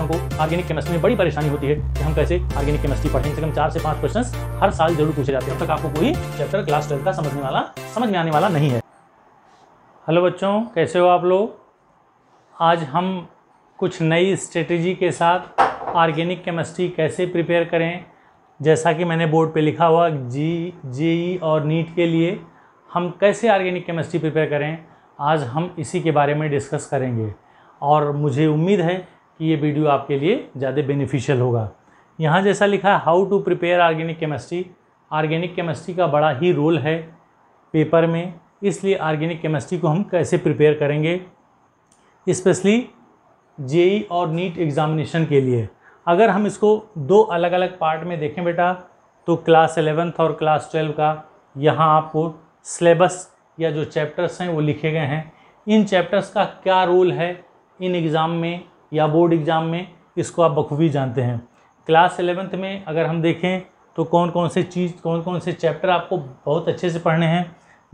बच्चों को organic chemistry में बड़ी परेशानी होती है कि हम कैसे ऑर्गेनिक केमिस्ट्री पढ़ेंगे से कम चार से पाँच क्वेश्चन हर साल जरूर पूछे जाते हैं अब तक आपको कोई चैप्टर क्लास ट्वेल्थ का समझने वाला समझ में आने वाला नहीं है हेलो बच्चों कैसे हो आप लोग आज हम कुछ नई स्ट्रेटेजी के साथ ऑर्गेनिक केमिस्ट्री कैसे प्रिपेयर करें जैसा कि मैंने बोर्ड पे लिखा हुआ जी जेई और नीट के लिए हम कैसे ऑर्गेनिक केमिस्ट्री प्रिपेयर करें आज हम इसी के बारे में डिस्कस करेंगे और मुझे उम्मीद है कि ये वीडियो आपके लिए ज़्यादा बेनिफिशियल होगा यहाँ जैसा लिखा है how to prepare organic chemistry organic chemistry का बड़ा ही रोल है पेपर में इसलिए आर्गेनिक केमिस्ट्री को हम कैसे प्रिपेयर करेंगे स्पेशली जेई e और नीट एग्ज़ामिनेशन के लिए अगर हम इसको दो अलग अलग पार्ट में देखें बेटा तो क्लास एलेवेंथ और क्लास ट्वेल्व का यहाँ आपको सिलेबस या जो चैप्टर्स हैं वो लिखे गए हैं इन चैप्टर्स का क्या रोल है इन एग्ज़ाम में या बोर्ड एग्ज़ाम में इसको आप बखूबी जानते हैं क्लास एलेवेंथ में अगर हम देखें तो कौन कौन से चीज़ कौन कौन से चैप्टर आपको बहुत अच्छे से पढ़ने हैं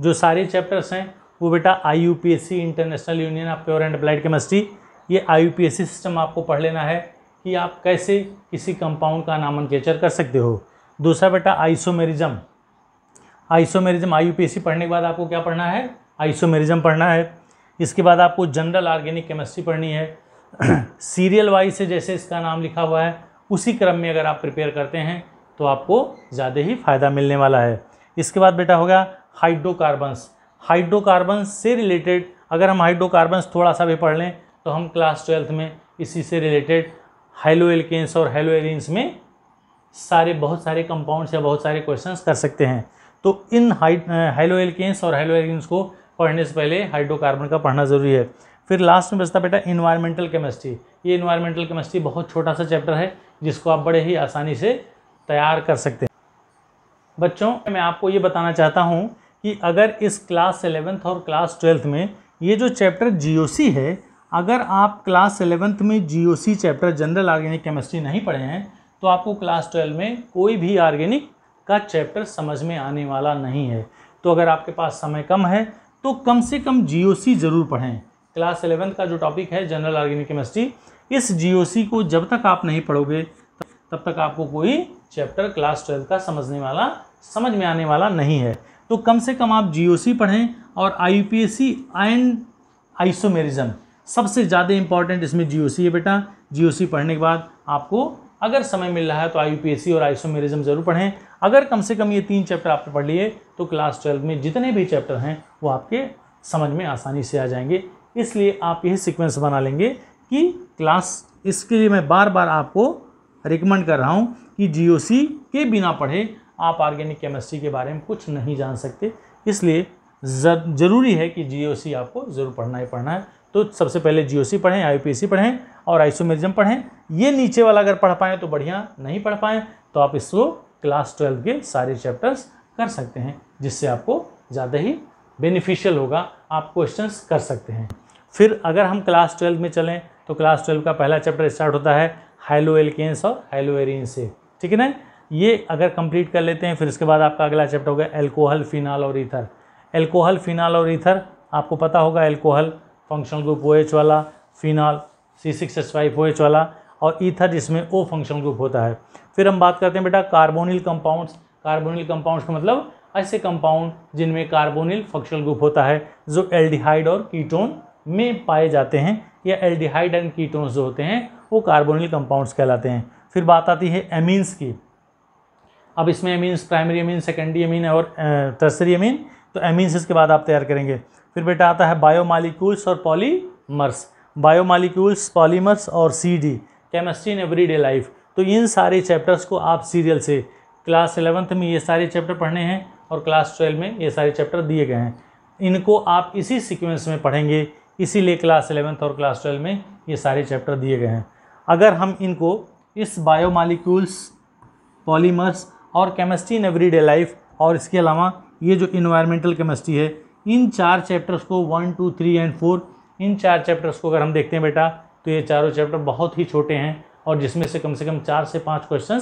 जो सारे चैप्टर्स हैं वो बेटा I international union of pure and applied chemistry ये आई सिस्टम आपको पढ़ लेना है कि आप कैसे किसी कंपाउंड का नामनकेचर कर सकते हो दूसरा बेटा आइसोमेरिज्म आइसोमेरिज्म आई पढ़ने के बाद आपको क्या पढ़ना है आइसोमेरिज्म पढ़ना है इसके बाद आपको जनरल ऑर्गेनिक केमिस्ट्री पढ़नी है सीरियल वाइज से जैसे इसका नाम लिखा हुआ है उसी क्रम में अगर आप प्रिपेयर करते हैं तो आपको ज़्यादा ही फ़ायदा मिलने वाला है इसके बाद बेटा हो गया हाइड्रोकार्बन्स हाइड्रोकार्बन्स से रिलेटेड अगर हम हाइड्रोकार्बन्स थोड़ा सा भी पढ़ लें तो हम क्लास ट्वेल्थ में इसी से रिलेटेड हेलो एल्केन्स और हेलो एलिन्स में सारे बहुत सारे कंपाउंड्स या बहुत सारे क्वेश्चंस कर सकते हैं तो इन हाइड हेलो एल्केन्स और हेलो एलिन्स को पढ़ने से पहले हाइड्रोकार्बन का पढ़ना ज़रूरी है फिर लास्ट में बचता बेटा इन्वायरमेंटल केमिस्ट्री ये इन्वायरमेंटल केमिस्ट्री बहुत छोटा सा चैप्टर है जिसको आप बड़े ही आसानी से तैयार कर सकते हैं बच्चों मैं आपको ये बताना चाहता हूँ कि अगर इस क्लास एलेवेंथ और क्लास ट्वेल्थ में ये जो चैप्टर जी है अगर आप क्लास एलेवेंथ में जी चैप्टर जनरल ऑर्गेनिक केमिस्ट्री नहीं पढ़े हैं तो आपको क्लास ट्वेल्व में कोई भी ऑर्गेनिक का चैप्टर समझ में आने वाला नहीं है तो अगर आपके पास समय कम है तो कम से कम जी ज़रूर पढ़ें क्लास एलेवेंथ का जो टॉपिक है जनरल ऑर्गेनिक केमिस्ट्री इस जीओसी को जब तक आप नहीं पढ़ोगे तब तक आपको कोई चैप्टर क्लास ट्वेल्थ का समझने वाला समझ में आने वाला नहीं है तो कम से कम आप जीओसी पढ़ें और आई यू एंड आइसोमेरिज्म सबसे ज़्यादा इंपॉर्टेंट इसमें जीओसी है बेटा जीओसी पढ़ने के बाद आपको अगर समय मिल रहा है तो आई और आइसोमेरिज्म ज़रूर पढ़ें अगर कम से कम ये तीन चैप्टर आपने पढ़ लिए तो क्लास ट्वेल्व में जितने भी चैप्टर हैं वो आपके समझ में आसानी से आ जाएंगे इसलिए आप यह सीक्वेंस बना लेंगे कि क्लास इसके लिए मैं बार बार आपको रिकमेंड कर रहा हूँ कि जी के बिना पढ़े आप ऑर्गेनिक केमिस्ट्री के बारे में कुछ नहीं जान सकते इसलिए ज़रूरी है कि जी आपको ज़रूर पढ़ना ही पढ़ना है तो सबसे पहले सी पढ़ें आईपीएसी पढ़ें और आइसोमेजम पढ़ें ये नीचे वाला अगर पढ़ पाएँ तो बढ़िया नहीं पढ़ पाएँ तो आप इसको क्लास ट्वेल्व के सारे चैप्टर्स कर सकते हैं जिससे आपको ज़्यादा ही बेनिफिशियल होगा आप क्वेश्चंस कर सकते हैं फिर अगर हम क्लास ट्वेल्व में चलें तो क्लास ट्वेल्व का पहला चैप्टर स्टार्ट होता है हाइलो एल्केन्स और हाइलो एरिन से ठीक है ना ये अगर कंप्लीट कर लेते हैं फिर उसके बाद आपका अगला चैप्टर होगा एल्कोहल फिनाल और ईथर एल्कोहल फिनाल और ईथर आपको पता होगा alcohol functional group O OH वाला phenol C six S five O H वाला और ईथर जिसमें ओ फंक्शनल ग्रुप होता है फिर हम बात करते हैं बेटा कार्बोनिल कंपाउंड्स कार्बोनिल कंपाउंड्स का मतलब ऐसे कंपाउंड जिनमें कार्बोनिल फंक्शनल ग्रुप होता है जो एल्डिहाइड और कीटोन में पाए जाते हैं या एल्डिहाइड एंड कीटोन्स जो होते हैं वो कार्बोनिल कंपाउंड्स कहलाते हैं फिर बात आती है एमीन्स की अब इसमें amines primary amine secondary amine और तर्सरी अमीन तो एमीन्स इसके बाद आप तैयार करेंगे फिर बेटा आता है बायोमालिक्यूल्स और पॉलीमर्स बायोमालिक्यूल्स पॉलीमर्स और the chemistry in everyday life तो इन सारे चैप्टर्स को आप सीरियल से क्लास एलेवंथ में ये सारे चैप्टर पढ़ने हैं और क्लास ट्वेल्व में ये सारे चैप्टर दिए गए हैं इनको आप इसी सीक्वेंस में पढ़ेंगे इसीलिए क्लास एलेवेंथ और क्लास ट्वेल्व में ये सारे चैप्टर दिए गए हैं अगर हम इनको इस बायोमालिक्यूल्स पॉलीमर्स और केमिस्ट्री इन एवरीडे लाइफ और इसके अलावा ये जो इन्वायरमेंटल केमिस्ट्री है इन चार चैप्टर्स को one two three and four इन चार चैप्टर्स को अगर हम देखते हैं बेटा तो ये चारों चैप्टर बहुत ही छोटे हैं और जिसमें से कम से कम चार से पाँच क्वेश्चन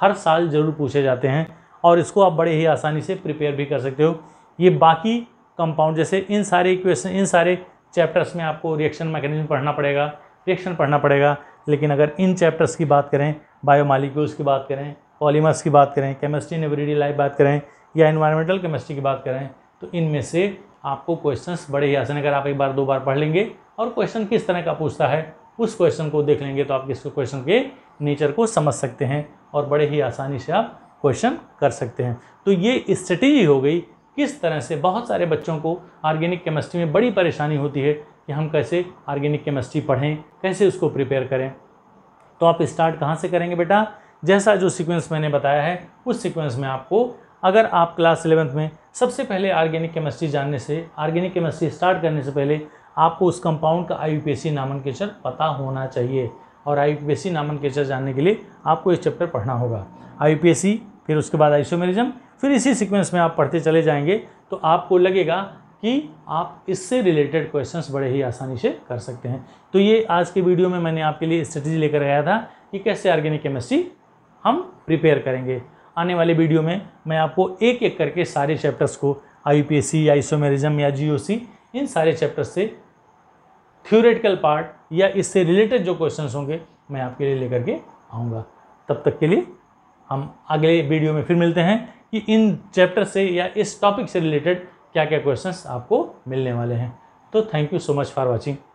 हर साल ज़रूर पूछे जाते हैं और इसको आप बड़े ही आसानी से प्रिपेयर भी कर सकते हो ये बाकी कंपाउंड जैसे इन सारे क्वेश्चन इन सारे चैप्टर्स में आपको रिएक्शन मैकेनिज्म पढ़ना पड़ेगा रिएक्शन पढ़ना पड़ेगा लेकिन अगर इन चैप्टर्स की बात करें बायोमालिक्यूल्स की बात करें पॉलीमर्स की बात करें केमिस्ट्री इन एवरीडे लाइफ बात करें या इन्वायरमेंटल केमिस्ट्री की बात करें तो इनमें से आपको क्वेश्चंस बड़े ही आसान अगर आप एक बार दो बार पढ़ लेंगे और क्वेश्चन किस तरह का पूछता है उस क्वेश्चन को देख लेंगे तो आप किस क्वेश्चन के नेचर को समझ सकते हैं और बड़े ही आसानी से आप क्वेश्चन कर सकते हैं तो ये स्ट्रेटेजी हो गई किस तरह से बहुत सारे बच्चों को ऑर्गेनिक केमिस्ट्री में बड़ी परेशानी होती है कि हम कैसे ऑर्गेनिक केमिस्ट्री पढ़ें कैसे उसको प्रिपेयर करें तो आप स्टार्ट कहाँ से करेंगे बेटा जैसा जो सीक्वेंस मैंने बताया है उस सीक्वेंस में आपको अगर आप क्लास इलेवंथ में सबसे पहले ऑर्गेनिक केमिस्ट्री जानने से ऑर्गेनिक केमिस्ट्री स्टार्ट करने से पहले आपको उस कंपाउंड का आई नामन पता होना चाहिए और आई नामन केचर जानने के लिए आपको इस चैप्टर पढ़ना होगा आई फिर उसके बाद आइसोमेरिज्म फिर इसी सीक्वेंस में आप पढ़ते चले जाएंगे तो आपको लगेगा कि आप इससे रिलेटेड क्वेश्चंस बड़े ही आसानी से कर सकते हैं तो ये आज के वीडियो में मैंने आपके लिए स्ट्रेटजी लेकर आया था कि कैसे ऑर्गेनिक केमिस्ट्री हम प्रिपेयर करेंगे आने वाले वीडियो में मैं आपको एक एक करके सारे चैप्टर्स को आई पी आइसोमेरिज्म या जी इन सारे चैप्टर्स से थ्योरेटिकल पार्ट या इससे रिलेटेड जो क्वेश्चन होंगे मैं आपके लिए लेकर के आऊँगा तब तक के लिए हम अगले वीडियो में फिर मिलते हैं कि इन चैप्टर से या इस टॉपिक से रिलेटेड क्या क्या क्वेश्चंस आपको मिलने वाले हैं तो thank you so much for watching